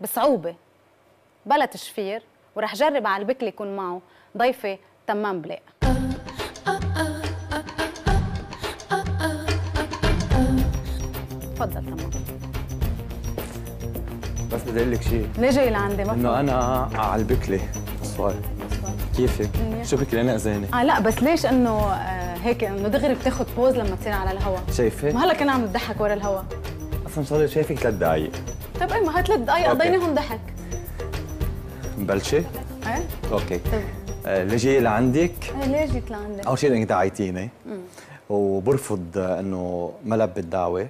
بصعوبه بلا تشفير وراح جرب على البكل يكون معه ضيفه تمام بلاق تفضل تمام بس بدي اقول لك شيء ليه جاي لعندي ما انه انا على البكله صار كيفك؟ شو بك انا اذاني؟ اه لا بس ليش انه آه هيك انه دغري بتاخذ بوز لما تصير على الهواء؟ شايفه؟ ما هلا كنا عم نضحك ورا الهواء اصلا صار لي شايفك ثلاث دقائق طب ايه ما هات ثلاث دقايق قضيناهم ضحك مبلشه؟ ايه اوكي طيب. آه ليه لعندك؟ ايه ليه جيت لعندك؟ اول شيء انك دعيتيني وبرفض آه، انه ما لبي الدعوة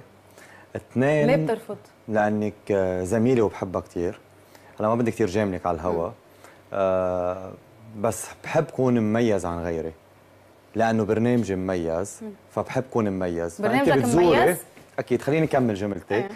اثنين ليه بترفض؟ لانك آه، زميلة وبحبها كثير هلا ما بدي كثير جاملك على الهوا آه، بس بحب كون مميز عن غيري لانه برنامجي مميز فبحب كون مميز برنامجك مميز؟ اكيد خليني اكمل جملتي أه.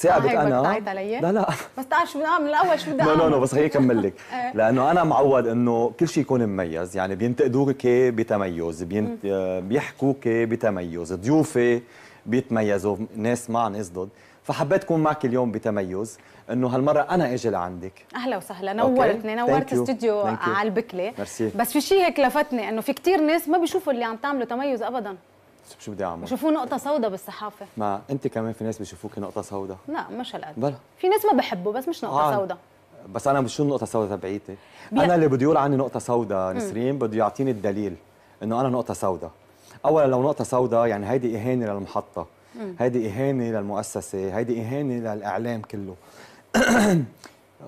ثاقبت انا لا لا بس تعرف شو من الاول شو بدي اعمل لا لا بس خليني كمل لك إيه. لانه انا معود انه كل شيء يكون مميز يعني بينتقدوك بتميز بينت... بيحكوك بتميز ضيوفي بيتميزوا ناس مع ناس ضد فحبيت اكون معك اليوم بتميز انه هالمره انا اجي لعندك اهلا وسهلا نورتني نورت استوديو على البكله بس في شيء هيك لفتني انه في كثير ناس ما بيشوفوا اللي عم تعمله تميز ابدا شو بدي اعمل؟ بشوفوه نقطة سوداء بالصحافة ما انت كمان في ناس بشوفوك نقطة سوداء لا مش هالقد بلا في ناس ما بحبوا بس مش نقطة آه. سوداء بس انا مش شو النقطة السوداء تبعيتي؟ بي... انا اللي بده يقول عني نقطة سوداء نسرين بده يعطيني الدليل انه انا نقطة سوداء اولا لو نقطة سوداء يعني هيدي اهانة للمحطة هيدي اهانة للمؤسسة هيدي اهانة للاعلام كله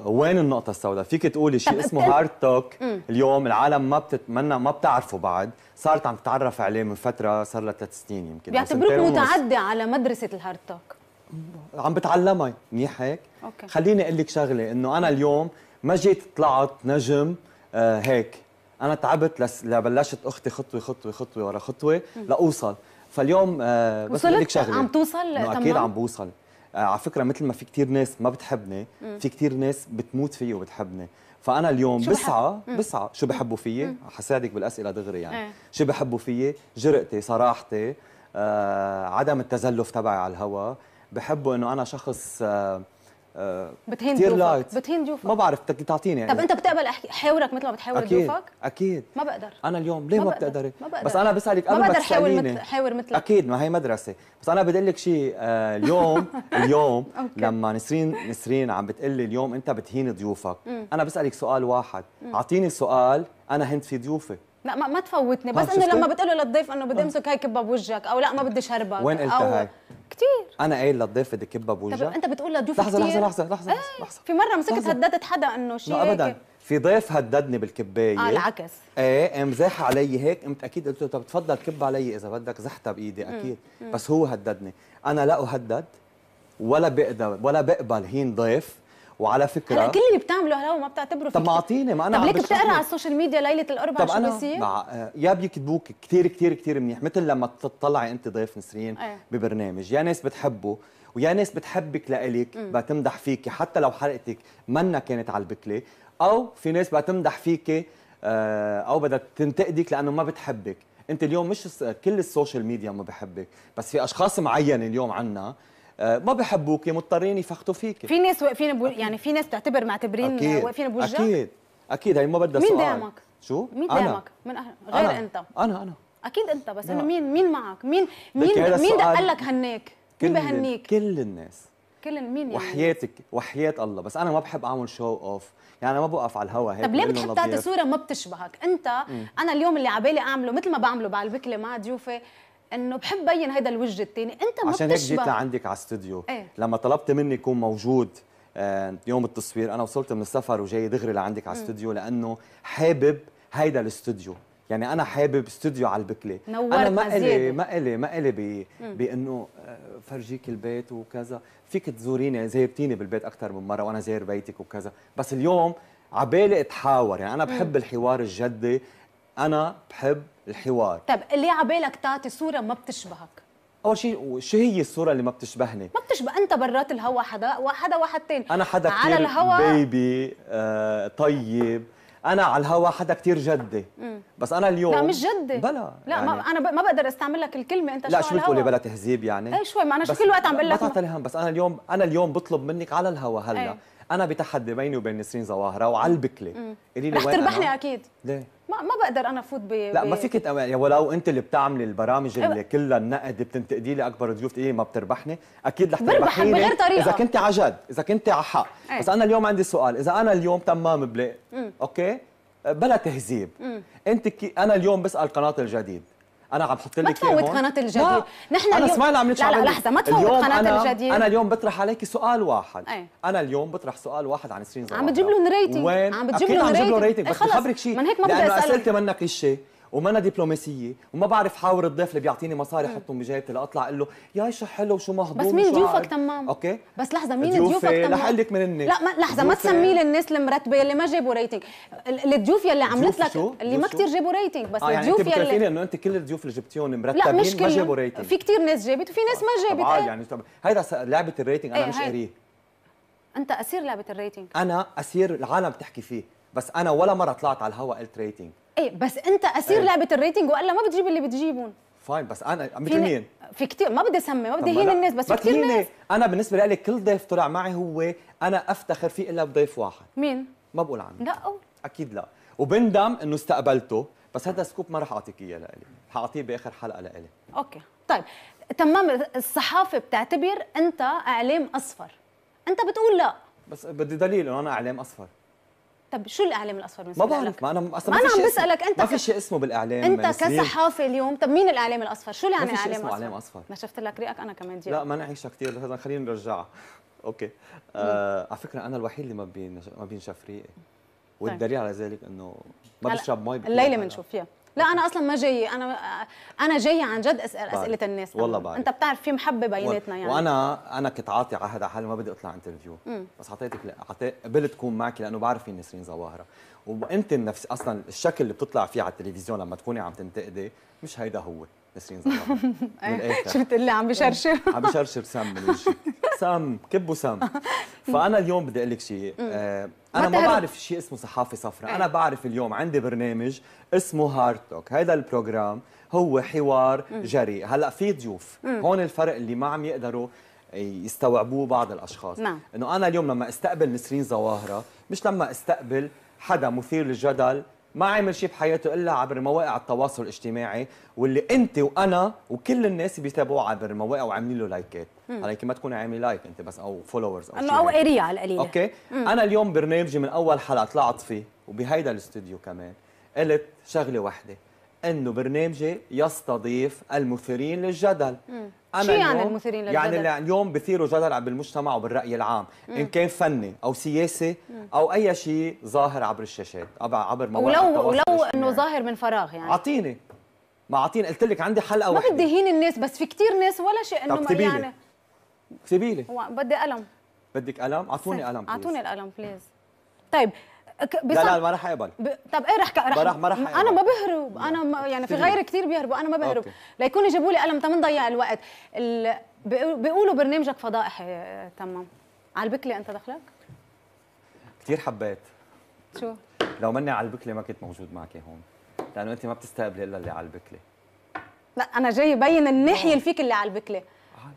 وين النقطة السوداء؟ فيك تقولي شيء اسمه هارد توك اليوم العالم ما بتتمنى ما بتعرفه بعد، صارت عم تتعرف عليه من فترة صار لها ثلاث سنين يمكن بيعتبروك متعدي على مدرسة الهارد توك عم بتعلمها منيح هيك؟ أوكي. خليني اقول لك شغلة إنه أنا اليوم ما جيت طلعت نجم آه هيك، أنا تعبت لس... لبلشت أختي خطوة خطوة خطوة ورا خطوة لأوصل، فاليوم آه بس لك شغلة عم توصل؟ أكيد عم بوصل آه، على فكره مثل ما في كثير ناس ما بتحبني في كثير ناس بتموت فيي وبتحبني فانا اليوم بسعى بسعى شو بحبوا فيي حساعدك بالاسئله دغري يعني إيه. شو بحبوا فيي جرأتي صراحتي آه، عدم التزلف تبعي على الهوا بحبوا انه انا شخص آه آه، بتهين كتير ضيوفك لايت. بتهين ضيوفك ما بعرف بدك تعطيني يعني طب انت بتقبل احاورك مثل ما بتحاور أكيد. ضيوفك؟ اكيد ما بقدر انا اليوم ليه ما, ما بتقدري؟ ما بقدر. بس انا بسالك قبل ما بقدر احاور مثل حاور مثلك اكيد ما هي مدرسه بس انا بدي اقول لك شيء آه، اليوم اليوم لما نسرين نسرين عم بتقلي اليوم انت بتهين ضيوفك انا بسالك سؤال واحد اعطيني سؤال انا هنت في ضيوفي لا ما, ما تفوتني بس انه لما بتقول له للضيف انه بدي آه. امسك هيك كبه بوجهك او لا ما بدي شربك وين قلتها هاي؟ كثير انا قايل للضيف بدي كبه بوجهه طب انت بتقول لضيوف لحظه لحظه لحظه لحظه, ايه لحظة. في مره مسكت هددت حدا انه شيء لا ابدا في ضيف هددني بالكبايه اه العكس ايه قام زاح علي هيك قمت اكيد قلت له طب تفضل كب علي اذا بدك زحتها بايدي اكيد مم. بس هو هددني انا لا اهدد ولا بقدر ولا بقبل هين ضيف وعلى فكره هلا كل اللي بتعمله هلا وما بتعتبره طب اعطيني ما انا طب ليك بتقرا على السوشيال ميديا ليله الاربعاء طب شو بيصير؟ مع آه، يا بيكتبوك كثير كثير كثير منيح مثل لما تطلعي انت ضيف نسرين أيه. ببرنامج يا ناس بتحبه ويا ناس بتحبك لإلك بدها تمدح حتى لو حلقتك منا كانت على البكله او في ناس بدها تمدح آه، او بدها تنتقدك لانه ما بتحبك انت اليوم مش كل السوشيال ميديا ما بحبك بس في اشخاص معينه اليوم عنا آه، ما بحبوكي مضطرين يفختوا فيك في ناس واقفين بو... يعني في ناس بتعتبر معتبرين واقفين بوجهك اكيد اكيد هي ما بدها سؤال مين دامك؟ شو؟ مين دامك؟ من أهل... غير أنا. انت انا انا اكيد انت بس انه مين مين معك؟ مين مين مين دق لك هنيك؟ مين بهنيك؟ كل الناس كل مين يعني وحياتك وحياة الله بس انا ما بحب اعمل شو اوف يعني انا ما بوقف على الهوا هيك طب ليه بتحب تعطي صوره ما بتشبهك انت انا اليوم اللي على بالي اعمله مثل ما بعمله على مع ضيوفي انه بحب بين هذا الوجه الثاني انت ما عشان هيك جيت لعندك على الاستوديو ايه؟ لما طلبت مني يكون موجود آه، يوم التصوير انا وصلت من السفر وجاي دغري لعندك على الاستوديو لانه حابب هيدا الاستوديو يعني انا حابب استوديو على البكله انا ما الي ما الي ما الي بانه آه، فرجيك البيت وكذا فيك تزوريني زيرتيني بالبيت اكثر من مره وانا زاير بيتك وكذا بس اليوم عبالي اتحاور يعني انا بحب الحوار الجدي انا بحب الحوار طيب اللي على بالك تعطي صوره ما بتشبهك اول شيء شو هي الصوره اللي ما بتشبهني ما بتشبه انت برات الهوا حدا وحدا واحد تاني انا حدا كثير على الهوى... بيبي آه طيب انا على الهوا حدا كثير جدي بس انا اليوم لا مش جدي بلا لا يعني ما انا ب... ما بقدر استعمل لك الكلمه انت لا شو بتقولي بلا تهذيب يعني اي شوي ما انا شو كل الوقت عم بقول لك ما تعطي بس انا اليوم انا اليوم بطلب منك على الهوا هلا أي. انا بتحدي بيني وبين نسرين زواهره وعلى البكله قولي لي رح تربحني اكيد ليه؟ ما ما بقدر انا فوت ب لا ما فيك يا ولو انت اللي بتعملي البرامج أيوة. اللي كلها النقد بتنتقدي لي اكبر ضيوف تقولي إيه، ما بتربحني اكيد رح تربحيني بغير طريقه اذا كنت على جد اذا كنت على حق إيه. بس انا اليوم عندي سؤال اذا انا اليوم تمام بلاقي اوكي بلا تهذيب انت كي انا اليوم بسال قناه الجديد انا عم بحط لك ما تفوت قناه الجديد نحن انا سمعنا عم نطلع لا لحظه ما تفوت قناه أنا الجديد انا اليوم بطرح عليك سؤال واحد أي. انا اليوم بطرح سؤال واحد عن 20 زمان عم بتجيب لهم ريتنج عم بتجيب لهم ريتنج بس إيه، بخبرك شيء من هيك ما بدي اسالك اسئلتي منك الشيء ومانا دبلوماسيه وما بعرف حاور الضيف اللي بيعطيني مصاري احطهم بجيبتي لاطلع اقول له يا شو حلو وشو مهضوم بس مين ضيوفك تمام اوكي بس لحظه مين ضيوفك إيه؟ تمام رح اقول لك من الناس لا ما لحظه ما إيه؟ تسميه للناس المرتبه اللي ما جابوا ريتنج الضيوف يلي عملت لك اللي ما كثير جابوا ريتنج بس آه يعني الضيوف يعني يلي انه انت كل الضيوف اللي جبتيهم مرتبين ما جابوا ريتنج في كثير ناس جابت وفي ناس ما آه، جابت اه إيه؟ يعني هيدا لعبه الريتنج انا مش قاريه انت اسير لعبه الريتنج انا اسير العالم بتحكي فيه بس انا ولا مره طلعت على الهواء قلت ريتنج ايه بس انت اسير ايه. لعبه الريتنج والا ما بتجيب اللي بتجيبهم فاين بس انا مثل مين؟ في كثير ما بدي اسمي ما بدي هين الناس بس في كثير ناس انا بالنسبه لي كل ضيف طلع معي هو انا افتخر فيه الا بضيف واحد مين؟ ما بقول عنه لا أو. اكيد لا وبندم انه استقبلته بس هذا سكوب ما رح اعطيك اياه لإلي حاعطيه باخر حلقه لإلي اوكي طيب تمام الصحافه بتعتبر انت اعلام اصفر انت بتقول لا بس بدي دليل انه انا اعلام اصفر طب شو الاعلام الاصفر بالنسبه ما بعرف ما انا اصلا ما انا عم بسالك انت ما في شيء اسمه بالاعلام انت كصحافي اليوم طب مين الاعلام الاصفر شو يعني الاعلام اصفر اعلام اصفر ما شفت لك ريقك انا كمان جيب. لا ما نعيشها كثير خلينا نرجعها اوكي آه على فكره انا الوحيد اللي ما بين ما بينشاف ريقي طيب. والدليل على ذلك انه ما بشرب مي الليله بنشوف فيها لا انا اصلا ما جايه انا انا جايه عن جد اسال اسئله الناس والله بعرف. انت بتعرف في محبه بيناتنا يعني وانا انا كنت عاطي عهد على حالي ما بدي اطلع انترفيو بس اعطيتك عطيت قبلت كون معك لانه بعرف مين نسرين زواهره وانت النفس اصلا الشكل اللي بتطلع فيه على التلفزيون لما تكوني عم تنتقدي مش هيدا هو نسرين زواهره شفت اللي عم بشرشر عم بشرشر سم من وجهي سم كبوا سم فانا اليوم بدي اقول لك شيء انا ما بعرف شيء اسمه صحافه صفراء إيه. انا بعرف اليوم عندي برنامج اسمه هارد توك هذا البروجرام هو حوار جريء هلا في ضيوف هون الفرق اللي ما عم يقدروا يستوعبوه بعض الاشخاص نعم. انه انا اليوم لما استقبل نسرين ظواهره مش لما استقبل حدا مثير للجدل ما عمل شيء بحياته الا عبر مواقع التواصل الاجتماعي واللي انت وانا وكل الناس بيتابعوه عبر المواقع وعاملين له لايكات هلا ما تكون عامل لايك انت بس او فولورز او انه او اريا على القليله اوكي مم. انا اليوم برنامجي من اول حلقه طلعت فيه وبهيدا الاستوديو كمان قلت شغله وحده انه برنامجي يستضيف المثيرين للجدل أنا شو يعني المثيرين للجدل؟ يعني اللي اليوم بثيروا جدل بالمجتمع وبالرأي العام، مم. إن كان فني أو سياسي مم. أو أي شيء ظاهر عبر الشاشات، عبر مواقع ولو ولو إنه ظاهر من فراغ يعني أعطيني ما أعطيني قلت لك عندي حلقة ما بدي هين الناس بس في كثير ناس ولا شيء إنه طب يعني اكتبي لي بدي قلم بدك قلم؟ أعطوني قلم أعطوني القلم بليز طيب لا لا ما راح اقبل ب... طب ايه رح راح ما رح أقبل. انا ما بهرب انا ما يعني في غيري كثير بيهربوا انا ما بهرب ليكون جابوا لي قلم تمام ضيع الوقت ال... بيقولوا برنامجك فضائحي تمام على البكلي انت دخلك كثير حبيت شو لو مني على البكلي ما كنت موجود معك هون لانه انت ما بتستقبلي الا اللي على البكلي لا انا جاي بين الناحيه اللي فيك اللي على البكلي آه،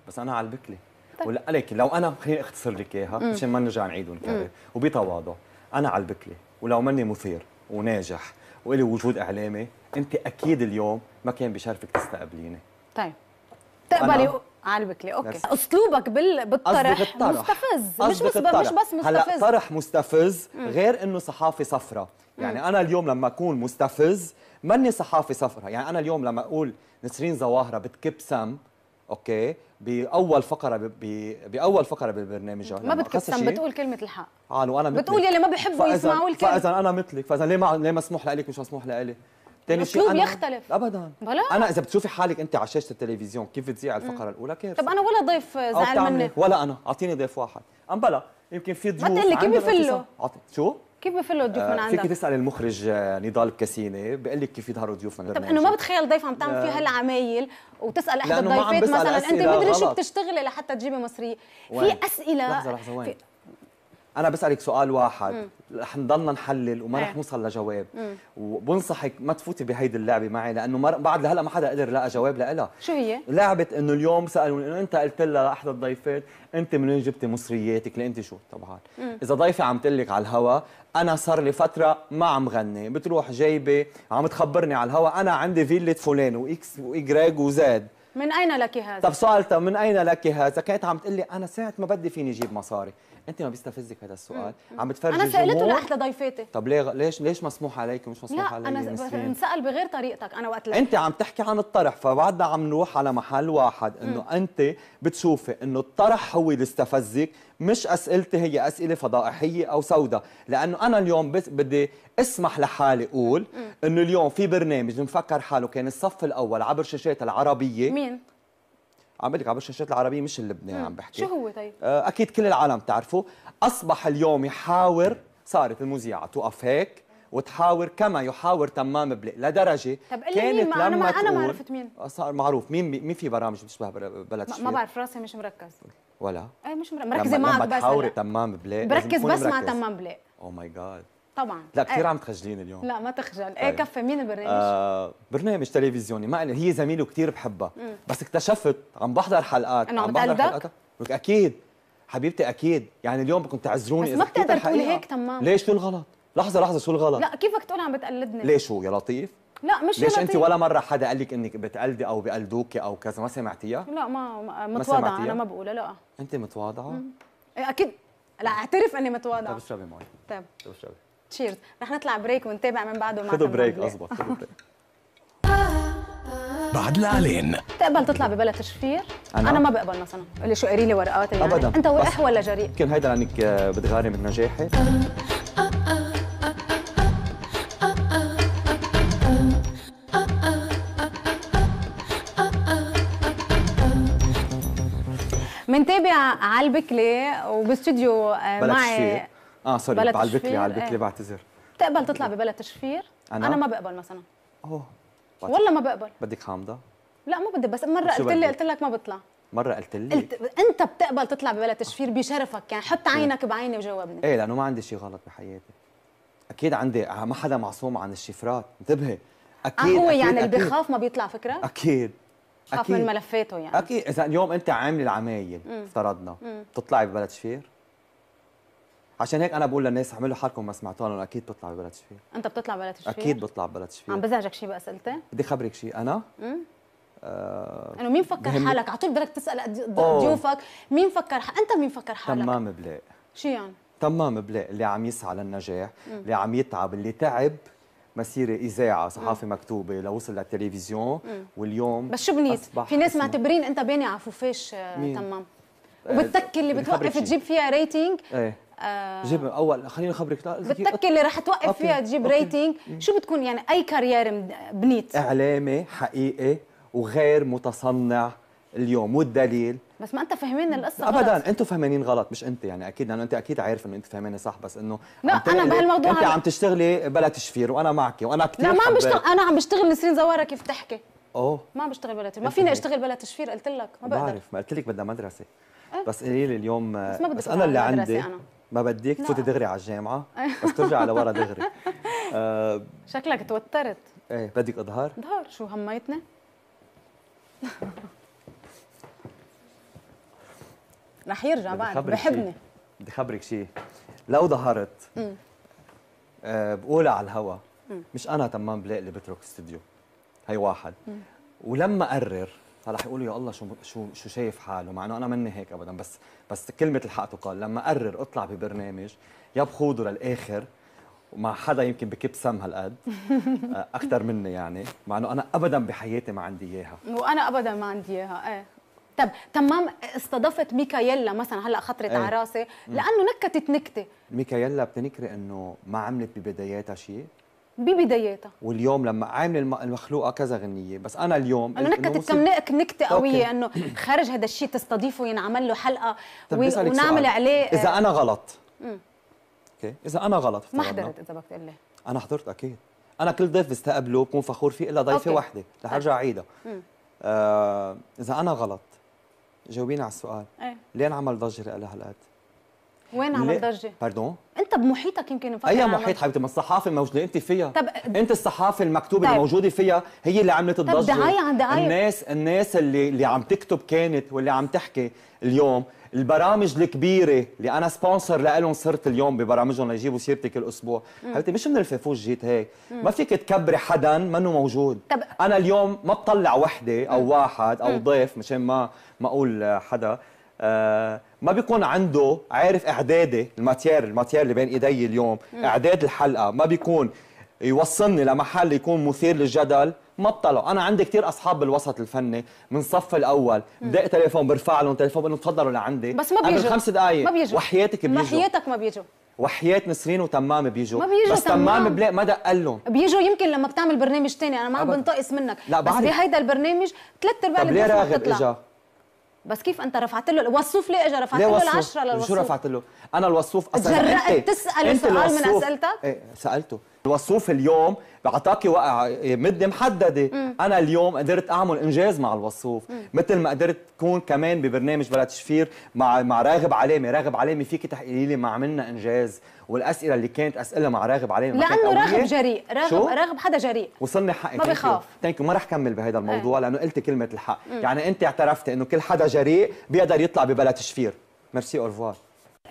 بس انا على البكلي طيب. ولا عليك لو انا خليني اختصر لك اياها مشان ما نرجع نعيد ونكرر وبتواضع انا على البكله ولو ماني مثير وناجح والي وجود اعلامي انت اكيد اليوم ما كان بشرفك تستقبليني طيب تقبلي على البكله اوكي بس. اسلوبك بال... بالطرح مستفز مش بس مش بس مستفز هلا طرح مستفز غير انه صحافي صفرة يعني انا اليوم لما اكون مستفز مني صحافي صفرة يعني انا اليوم لما اقول نسرين زواهره بتكب سم اوكي باول فقره باول فقره بالبرنامج ما بتكتم بتقول كلمه الحق اه وانا مثلك بتقول يلي ما بحبوا يسمعوا الكلمه فاذا انا مثلك فاذا ليه ما ليه مسموح لك مش مسموح لإلي ثاني شيء أنا يختلف ابدا بلا. انا اذا بتشوفي حالك انت على شاشه التلفزيون كيف بتذيع الفقره الاولى كيف طب انا ولا ضيف زعل مني ولا انا اعطيني ضيف واحد ام بلا يمكن في ضيوف ما تقول لي كيف بفلوا شو كيف بفلوا الضيوف من آه، عندك؟ فيك تسال المخرج آه، نضال بكسينه بقول لك كيف يظهروا ضيوف من عندك طب انه ما بتخيل ضيف عم تعمل فيه هالعمايل وتسال احد الضيفات مثلا انت مدري شو بتشتغلي لحتى تجيبي مصري في اسئله لحظه لحظه وين؟ انا بسالك سؤال واحد رح نضلنا نحلل وما رح إيه. نوصل لجواب وبنصحك ما تفوتي بهيدي اللعبه معي لانه ما بعد لهلا ما حدا قدر لقى جواب لها شو هي لعبه انه اليوم سالوني انه انت قلت لها لاحد الضيفات انت من وين جبتي مصرياتك لانت شو طبعا مم. اذا ضيفه عم تقول لك على الهوا انا صار لي فتره ما عم غني بتروح جايبه عم تخبرني على الهوا انا عندي فيلة فلان واكس واجراج وزاد من اين لك هذا طب سؤالتها من اين لك هذا كانت عم تقول لي انا ساعه ما بدي فيني اجيب مصاري انت ما بيستفزك هذا السؤال عم بتفرجي انا سالته لاحدى ضيفاتي طب ليه ليش ليش مسموح عليك ومش مسموح علي انا انسال بغير طريقتك انا وقت انت عم تحكي عن الطرح فبعدنا عم نروح على محل واحد انه انت بتشوفي انه الطرح هو اللي استفزك مش اسئلتي هي اسئله فضائحيه او سوداء لانه انا اليوم بس بدي اسمح لحالي اقول انه اليوم في برنامج مفكر حاله كان الصف الاول عبر شاشات العربيه مين عم بقول لك على الشاشات العربيه مش اللبناني عم بحكي شو هو طيب؟ آه، اكيد كل العالم بتعرفه اصبح اليوم يحاور صارت المذيعه توقف هيك وتحاور كما يحاور تمام بلق لدرجه طب قلي كانت مين ما انا ما عرفت مين آه، صار معروف مين مين في برامج بتشبه بلد ما, ما بعرف راسي مش مركز ولا ايه مش مركزه معك بس تمام بلق بركز بس مع تمام بلق او ماي جاد طبعا لا كثير ايه. عم تخجليني اليوم لا ما تخجل ايه, ايه. كفي مين البرنامج؟ آه برنامج تلفزيوني ما هي زميله كثير بحبها بس اكتشفت عم بحضر حلقات انه عم بحضر حلقات اكيد حبيبتي اكيد يعني اليوم بدكم تعذروني بس ما بتقدر تقول هيك تمام ليش شو الغلط؟ لحظه لحظه شو الغلط؟ لا كيفك تقول عم بتقلدني ليش شو يا لطيف؟ لا مش ليش انت ولا مره حدا قال لك انك بتقلدي او بقلدوكي او كذا ما سمعتيها؟ لا ما متواضعه ما انا ما بقولها لا انت متواضعه؟ إيه، اكيد لا اعترف اني متواضعه طيب اشربي مي طيب طيب اشربي تشيرز رح نطلع بريك ونتابع من بعده مع خذوا بريك اضبط خذوا بريك بعد الاعلان تقبل تطلع ببلا تشفير؟ أنا, انا ما بقبل مثلا لي شو قري لي ورقات يعني ابدا انت وقح ولا جريء؟ يمكن هيدا لانك آه، بتغاري من نجاحي منتابع على البكلي وباستوديو آه، معي اه سوري على البكلي على البكلي إيه. بعتذر بتقبل تطلع ببلا تشفير أنا؟, انا ما بقبل مثلا اوه والله ما بقبل بدك حامضه لا ما بدي بس مره قلت لي قلت لك ما بطلع مره قلت لي قلت انت بتقبل تطلع ببلا تشفير آه. بشرفك يعني حط إيه. عينك بعيني وجاوبني ايه لانه ما عندي شيء غلط بحياتي اكيد عندي ما حدا معصوم عن الشفرات انتبهي آه، اكيد هو يعني اللي بخاف ما بيطلع فكره اكيد خاف من ملفاته يعني اكيد اذا اليوم انت عامل العمايل افترضنا بتطلعي ببلا تشفير عشان هيك انا بقول للناس اعملوا حالكم ما سمعتوا انا اكيد بتطلع ببلد تشفير انت بتطلع ببلد تشفير اكيد بطلع ببلد تشفير عم بزعجك شيء باسئلتي بدي خبرك شيء انا امم انه مين فكر بهم... حالك على طول بدك تسال ضيوفك مين فكر حالك انت مين فكر حالك تمام بلاق شو يعني تمام بلاق اللي عم يسعى للنجاح مم. اللي عم يتعب اللي تعب مسيرة إذاعة صحافة مم. مكتوبة لوصل للتلفزيون واليوم بس شو بنيت؟ في ناس معتبرين أنت باني على فوفيش آه، تمام آه، وبالتكي اللي بتوقف تجيب فيها ريتنج ايه؟ آه، جيب اول خليني نخبرك بالتكه اللي راح توقف فيها تجيب ريتنج شو بتكون يعني اي كارير بنيت اعلامي حقيقي وغير متصنع اليوم والدليل بس ما انت فاهمين القصه ابدا انتم فاهمين غلط مش انت يعني اكيد لانه انت اكيد عارف انه انت فاهمين صح بس انه لا انا بهالموضوع انت عم تشتغلي بلا تشفير وانا معك وانا كثير لا ما عم بشتغل انا عم بشتغل نسرين زواره كيف تحكي اوه ما عم بشتغل بلا تشفير ما فيني اشتغل بلا تشفير قلت لك ما بقدر بعرف ما قلت لك بدها مدرسه إيه. بس قولي لي اليوم بس, ما بدك بس انا اللي عندي أنا. ما بديك تفوتي دغري على الجامعه أيوة. بس ترجع لورا دغري آه شكلك توترت ايه بدك اظهر اظهر شو هميتنا؟ رح يرجع بعد بحبني بدي خبرك شيء لو ظهرت آه بقول على الهوا مش انا تمام بلاقي اللي بترك استوديو هي واحد ولما قرر هلا حيقولوا يا الله شو شو شو شايف حاله مع انه انا مني هيك ابدا بس بس كلمه الحق تقال لما اقرر اطلع ببرنامج يا بخوضه للاخر ومع حدا يمكن بكب سم هالقد آه، اكثر مني يعني مع انه انا ابدا بحياتي ما عندي اياها وانا ابدا ما عندي اياها ايه طب تمام استضفت ميكايلا مثلا هلا خطرت ايه. على راسي لانه نكتت نكته ميكايلا بتنكري انه ما عملت ببداياتها شيء ببداياتها واليوم لما عامل المخلوقه كذا غنيه بس انا اليوم انا نكتت كم نكته قويه انه خرج هذا الشيء تستضيفه ينعمل له حلقه وي... ونعمل سؤال. عليه اذا انا غلط اوكي اذا انا غلط ما حضرت اذا بدك تقول لي انا حضرت اكيد انا كل ضيف بستقبله بكون فخور فيه الا ضيفه وحده رح ارجع اعيدها آه اذا انا غلط جاوبيني على السؤال ايه؟ ليه انعمل ضجه لها هالقد وين عمل ضجه؟ باردون انت بمحيطك يمكن مفكر اي محيط حبيبتي ما الصحافه الموجوده انت فيها طب انت الصحافه المكتوبه طيب. الموجوده فيها هي اللي عملت الضجه طب دعايه عن دعايه الناس الناس اللي اللي عم تكتب كانت واللي عم تحكي اليوم البرامج الكبيره اللي انا سبونسر لهم صرت اليوم ببرامجهم ليجيبوا سيرتي كل اسبوع حبيبتي مش من الفافوش جيت هيك ما فيك تكبري حدا منه موجود طب. انا اليوم ما بطلع وحده او واحد او ضيف مشان ما ما اقول حدا آه، ما بيكون عنده عارف اعدادي الماتير الماتير اللي بين ايدي اليوم اعداد الحلقه ما بيكون يوصلني لمحل يكون مثير للجدل ما بطلع انا عندي كثير اصحاب بالوسط الفني من الصف الاول بدق تليفون برفع لهم تليفون بقول لهم تفضلوا لعندي بس ما بيجوا خمس دقائق ما بيجوا وحياتك بيجوا وحياتك ما بيجوا وحياة نسرين وتمام بيجوا ما بيجوا بس تمام, تمام بلاقي ما دق لهم بيجوا يمكن لما بتعمل برنامج تاني انا ما عم بنتقص منك لا بس بهيدا البرنامج ثلاث ارباع اللي بتطلع بس كيف انت رفعت له الوصوف ليه اجى رفعت له العشرة للوصوف شو رفعت له؟ انا الوصوف اصلا تجرأت تسأل سؤال من اسئلتك؟ ايه سالته الوصوف اليوم بعطاكي وقع مده محدده مم. انا اليوم قدرت اعمل انجاز مع الوصوف مم. مثل ما قدرت كون كمان ببرنامج بلا تشفير مع مع راغب علامه راغب علامه فيك تحقيقي لي ما عملنا انجاز والاسئله اللي كانت اسئله مع راغب علامه لانه راغب جريء راغب شو؟ راغب حدا جريء وصلني حقك ما بخاف ثانك ما رح كمل بهذا آه. الموضوع أي. لانه قلت كلمه الحق مم. يعني انت اعترفتي انه كل حدا جريء بيقدر يطلع ببلا تشفير ميرسي اورفوار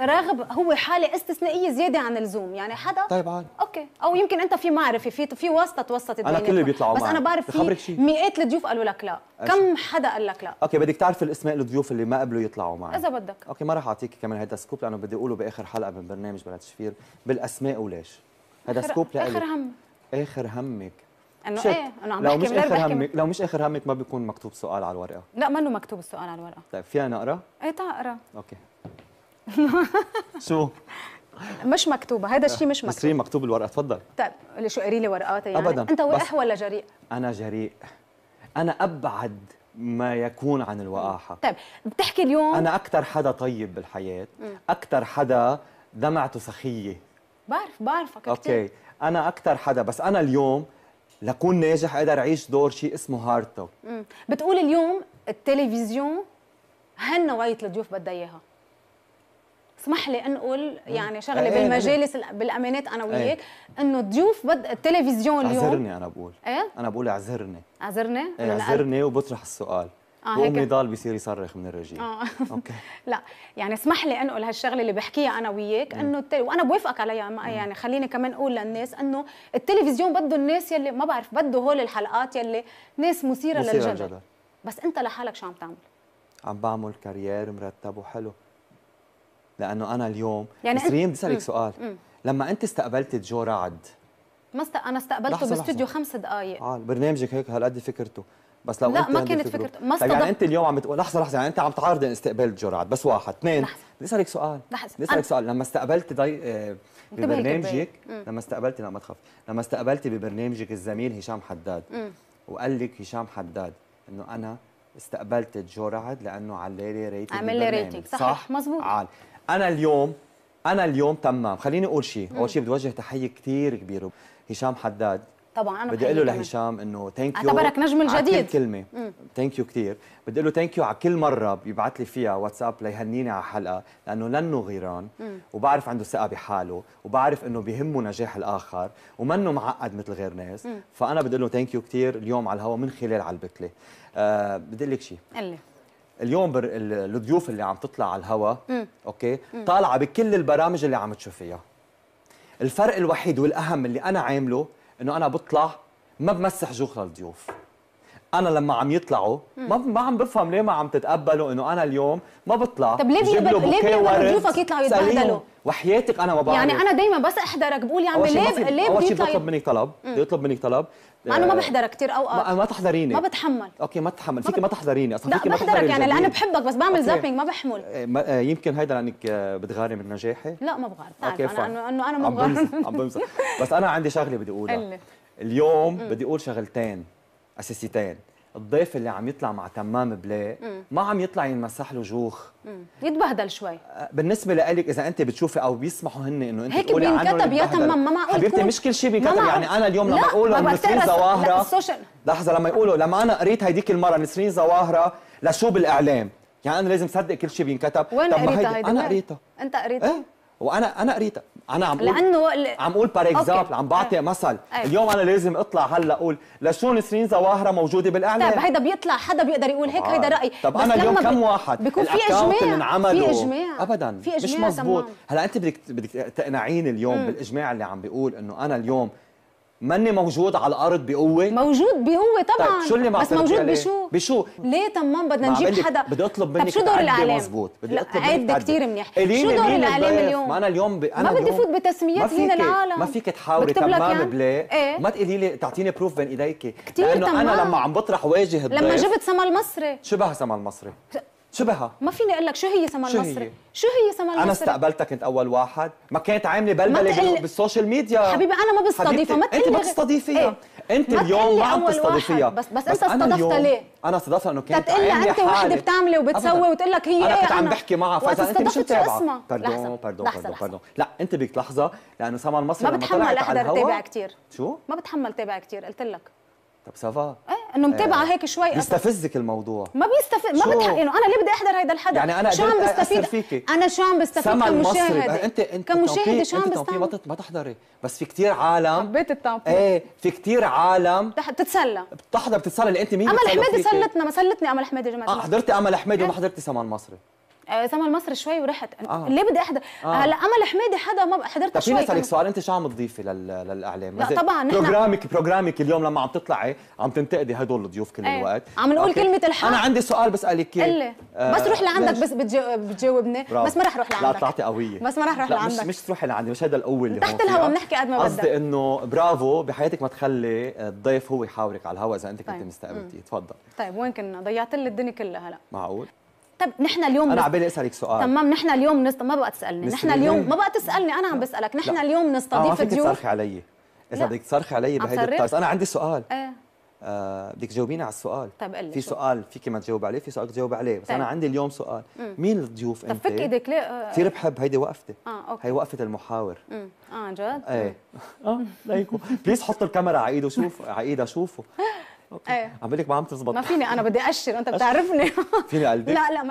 رغب هو حاله استثنائيه زياده عن اللزوم يعني حدا طيب عادي اوكي او يمكن انت في معرفه في في واسطه توسطت انا اللي بيطلعوا بس معي. انا بعرف في مئات الضيوف قالوا لك لا أشي. كم حدا قال لك لا اوكي بدك تعرفي الاسماء الضيوف اللي ما قبلوا يطلعوا معي اذا بدك اوكي ما راح اعطيك كمان هذا سكوب لانه بدي اقوله باخر حلقه من برنامج بلد شفير بالاسماء وليش هذا سكوب لإلك اخر هم اخر همك انه ايه انه عم لو مش اخر همك لو مش اخر همك ما بيكون مكتوب سؤال على الورقه لا منه مكتوب السؤال على الورقه طيب فيها نقرا؟ ايه تعال اقرا اوكي شو مش مكتوبه هذا الشيء مش مكتوب تسليم مكتوب الورقه تفضل طيب شو قري لي ورقات يعني ابدا انت وقح ولا جريء انا جريء انا ابعد ما يكون عن الوقاحه طيب بتحكي اليوم انا اكثر حدا طيب بالحياه اكثر حدا دمعته سخيه بعرف بعرفك اوكي انا اكثر حدا بس انا اليوم لكون ناجح اقدر اعيش دور شيء اسمه هارد توك بتقول اليوم التلفزيون هالنوعيه الضيوف بدها اياها اسمح لي انقل يعني شغله ايه بالمجالس ايه بالامانات انا وياك ايه انه ضيوف بد التلفزيون اليوم اعذرني انا بقول ايه انا بقول اعذرني اعذرني ايه اعذرني وبطرح السؤال آه هيك نضال بيصير يصرخ من الرجيم آه. اوكي لا يعني اسمح لي انقل هالشغله اللي بحكيها انا وياك إيه. انه التل... وانا بوافقك عليها إيه. يعني خليني كمان اقول للناس انه التلفزيون بده الناس يلي ما بعرف بده هول الحلقات يلي ناس مثيره للجدل بس انت لحالك شو عم تعمل؟ عم بعمل كارير مرتب وحلو لانه انا اليوم يعني سريم بدي اسالك سؤال مم. لما انت استقبلت جو رعد ما است... انا استقبلته باستوديو خمس دقائق اه برنامجك هيك هالقد فكرته بس لو لا ما كانت فكرته ما طيب، يعني استضف... يعني انت اليوم عم بتقول لحظه لحظه يعني انت عم تعارضي استقبال جو رعد بس واحد اثنين بدي اسالك سؤال بدي اسالك سؤال لما استقبلت داي... آه، ببرنامجك لما استقبلتي لا ما تخاف لما استقبلتي ببرنامجك الزميل هشام حداد وقال لك هشام حداد انه انا استقبلت جو رعد لانه على لي ريتنج عمل لي ريتنج صح, صح؟ مزبوط عال انا اليوم انا اليوم تمام خليني اقول شيء اول شيء بدي اوجه تحيه كثير كبيره هشام حداد طبعا انا بدي اقول له لهشام انه ثانك يو اعتبرك نجم الجديد كل كلمه ثانك يو كثير بدي اقول له ثانك يو على كل مره بيبعث لي فيها واتساب ليهنيني على حلقه لانه لانه غيران مم. وبعرف عنده ثقه بحاله وبعرف انه بهمه نجاح الاخر ومنه معقد مثل غير ناس مم. فانا بدي اقول له ثانك يو كثير اليوم على الهوا من خلال على البكله أه بدي اقول لك شيء اليوم بر... الضيوف اللي عم تطلع على الهواء اوكي طالعه بكل البرامج اللي عم تشوفيها الفرق الوحيد والاهم اللي انا عامله انه انا بطلع ما بمسح جوخ للضيوف انا لما عم يطلعوا ما ما عم بفهم ليه ما عم تتقبلوا انه انا اليوم ما بطلع طب ليه بيقبلوا ليه بيقبلوا ضيوفك يطلعوا يتبهدلوا وحياتك انا ما بعرف يعني انا دايما بس احضرك بقول يعني ليه ليه بدي يطلع بطلب منك طلب بدي يطلب منك طلب مع انه ما آه، بحضر كثير اوقات ما, ما تحضريني ما بتحمل اوكي ما تتحمل فيك ما تحضريني اصلا فيك ما بحضرك يعني لانه بحبك بس بعمل زابينج ما بحمل آه، آه، يمكن هيدا لانك بتغاري من نجاحي لا ما بغار بتعرف انا انه انا ما بغار عم بمزح بس انا عندي شغله بدي اقولها اليوم بدي اقول شغلتين اساسيتين الضيف اللي عم يطلع مع تمام بلاي ما عم يطلع ينمسح له جوخ يتبهدل شوي أه، بالنسبه لك اذا انت بتشوفي او بيسمحوا هن انه انت هيك تقولي عنه بينكتب يا تمام ما معقول حبيبتي مش كل شيء بينكتب يعني انا اليوم لما اقولوا نسرين زواهره لحظه لما يقولوا لما انا قريت هيديك المره نسرين زواهره لشو بالاعلام يعني انا لازم صدق كل شيء بينكتب وين قريتها هيدي انا قريتها انت قريتها ايه وانا انا قريتها انا عم قول لانه ال... عم قول بار اكزامبل عم بعطي أه. مثل أه. اليوم انا لازم اطلع هلا اقول لشو نسرين ظواهره موجوده بالاعلام طيب هيدا بيطلع حدا بيقدر يقول هيك هيدا رايي طب انا اليوم كم بي... واحد بيكون في اجماع في اجماع ابدا في إجماع مش مزبوط هلا انت بدك بدك تقنعيني اليوم م. بالاجماع اللي عم بيقول انه انا اليوم ماني موجود على الارض بقوه موجود بقوه طيب، طبعا طيب شو اللي ما بس موجود عليه؟ بشو بشو ليه تمام بدنا نجيب حدا بدي اطلب منك طب شو دور الاعلام مزبوط بدي اطلب منك كثير منيح شو دور الاعلام اليوم ما انا اليوم ب... أنا ما بدي فوت بتسميات هنا العالم ما فيك تحاوري تمام يعني؟ بلا ايه؟ ما تقولي لي تعطيني بروف بين ايديك كثير لانه انا لما عم بطرح واجه الضيف لما جبت سما المصري شبه سما المصري شو بها؟ ما فيني اقول لك شو هي سما المصري؟ شو هي؟ سما المصري؟ انا استقبلتك انت اول واحد، ما كانت عامله بلبله تقل... بالسوشيال ميديا حبيبي انا ما بستضيفها ما تقلي انت ما بتستضيفيها، ايه؟ انت اليوم ما عم تستضيفيها بس بس, بس انت استضفتها ليه؟ انا استضفتها انه كانت تقلي انت وحده بتعملي وبتسوي وتقول لك هي انا كنت عم بحكي معها فاذا انت مش متابعه باردون باردون باردون لا انت بدك لحظه لانه سما المصري ما بتحمل احضر تابع كثير شو؟ ما بتحمل تابع كثير قلت لك طب سافا إيه. انه متابعه هيك شوي بيستفزك الموضوع ما بيستفز ما انه انا ليه بدي احضر هيدا الحدث يعني انا شو عم بستفيد فيكي. انا شو عم بستفيد كمشاهده انت انت كمشاهده شو عم بستفيد ما تحضري بس في كثير عالم حبيت التوقيت ايه في كثير عالم بتتسلى بتحضر بتتسلى انت مين امل حميدي سلتنا ما سلتني امل حميدي جماعه اه حضرتي امل حميدي إيه؟ وما حضرتي سمان مصري آه، سما المصري شوي ورحت آه. ليه بدي احضر آه. هلا امل حميدي حدا ما حضرت طيب شوي فيني اسالك سؤال انت شو عم تضيفي لل... للاعلام لا طبعا بروجرامك بروجرامك اليوم لما عم تطلعي عم تنتقدي هدول الضيوف كل أيه. الوقت عم نقول كلمه الحق انا عندي سؤال بسالك اياه آه بس روح آه، لعندك بس بتجاوبني بس ما رح اروح لعندك لا طلعتي قويه بس ما رح اروح لعندك مش مش تروحي لعندي مش هذا القوه اللي تحت الهوا بنحكي قد ما بدك قصدي انه برافو بحياتك ما تخلي الضيف هو يحاورك على الهوا اذا انت كنت طيب. مستقبلتي تفضل طيب وين كنا ضيعت لي الدنيا كلها هلا معقول طب نحن اليوم انا عبالي اسالك سؤال تمام نحن اليوم نست... ما بقى تسالني نحن اليوم ما بقى تسالني انا عم بسالك نحن اليوم نستضيف آه ضيوف تصرخي علي اذا بدك تصرخي علي بهيدا الطريقه انا عندي سؤال ايه آه بدك تجاوبيني على السؤال طيب قلي في سؤال فيك ما تجاوب عليه في سؤال تجاوب عليه بس طيب. انا عندي اليوم سؤال مم. مين الضيوف طيب انت فك ايدك ليه آه كثير بحب هيدي وقفتي اه اوكي هي وقفه المحاور مم. اه عن جد؟ ايه اه ليكو بليز حط الكاميرا على ايده شوف على ايدها شوفه اوكي إيه. عم لك ما عم تزبط ما فيني انا بدي اشر انت بتعرفني فيني قلبي لا لا